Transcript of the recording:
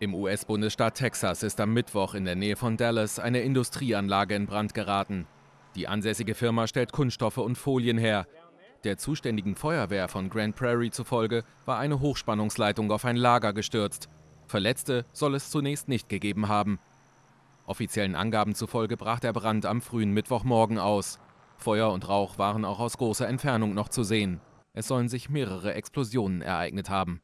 Im US-Bundesstaat Texas ist am Mittwoch in der Nähe von Dallas eine Industrieanlage in Brand geraten. Die ansässige Firma stellt Kunststoffe und Folien her. Der zuständigen Feuerwehr von Grand Prairie zufolge war eine Hochspannungsleitung auf ein Lager gestürzt. Verletzte soll es zunächst nicht gegeben haben. Offiziellen Angaben zufolge brach der Brand am frühen Mittwochmorgen aus. Feuer und Rauch waren auch aus großer Entfernung noch zu sehen. Es sollen sich mehrere Explosionen ereignet haben.